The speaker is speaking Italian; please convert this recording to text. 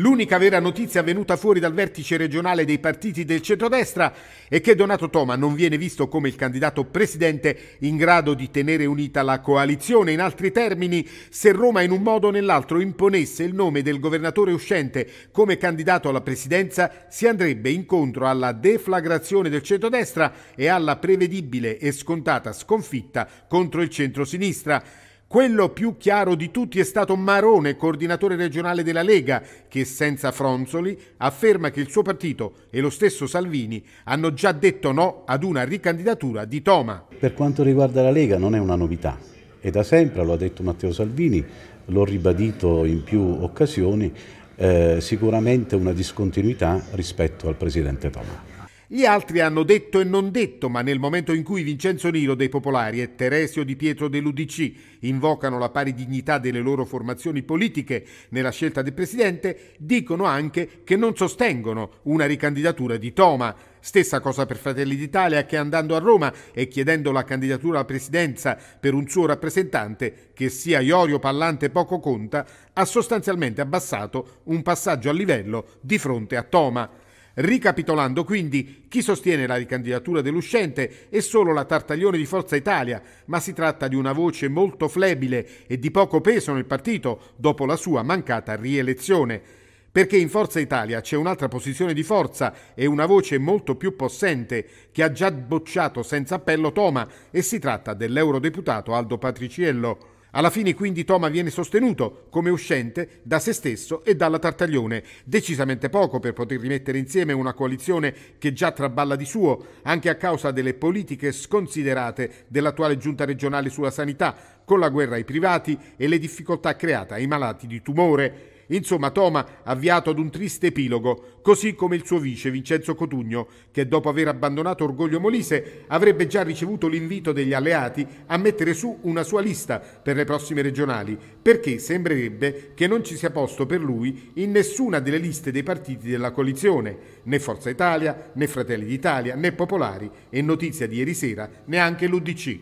L'unica vera notizia venuta fuori dal vertice regionale dei partiti del centrodestra è che Donato Toma non viene visto come il candidato presidente in grado di tenere unita la coalizione. In altri termini, se Roma in un modo o nell'altro imponesse il nome del governatore uscente come candidato alla presidenza, si andrebbe incontro alla deflagrazione del centrodestra e alla prevedibile e scontata sconfitta contro il centrosinistra. Quello più chiaro di tutti è stato Marone, coordinatore regionale della Lega, che senza fronzoli afferma che il suo partito e lo stesso Salvini hanno già detto no ad una ricandidatura di Toma. Per quanto riguarda la Lega non è una novità, è da sempre, lo ha detto Matteo Salvini, l'ho ribadito in più occasioni, eh, sicuramente una discontinuità rispetto al Presidente Toma. Gli altri hanno detto e non detto, ma nel momento in cui Vincenzo Nilo dei Popolari e Teresio Di Pietro dell'Udc invocano la pari dignità delle loro formazioni politiche nella scelta del presidente, dicono anche che non sostengono una ricandidatura di Toma. Stessa cosa per Fratelli d'Italia che andando a Roma e chiedendo la candidatura alla presidenza per un suo rappresentante, che sia Iorio Pallante poco conta, ha sostanzialmente abbassato un passaggio a livello di fronte a Toma. Ricapitolando quindi, chi sostiene la ricandidatura dell'uscente è solo la Tartaglione di Forza Italia, ma si tratta di una voce molto flebile e di poco peso nel partito dopo la sua mancata rielezione. Perché in Forza Italia c'è un'altra posizione di forza e una voce molto più possente che ha già bocciato senza appello Toma e si tratta dell'eurodeputato Aldo Patriciello. Alla fine quindi Toma viene sostenuto come uscente da se stesso e dalla Tartaglione, decisamente poco per poter rimettere insieme una coalizione che già traballa di suo, anche a causa delle politiche sconsiderate dell'attuale giunta regionale sulla sanità, con la guerra ai privati e le difficoltà create ai malati di tumore. Insomma, Toma avviato ad un triste epilogo, così come il suo vice Vincenzo Cotugno, che dopo aver abbandonato Orgoglio Molise avrebbe già ricevuto l'invito degli alleati a mettere su una sua lista per le prossime regionali, perché sembrerebbe che non ci sia posto per lui in nessuna delle liste dei partiti della coalizione, né Forza Italia, né Fratelli d'Italia, né Popolari e notizia di ieri sera neanche l'UDC.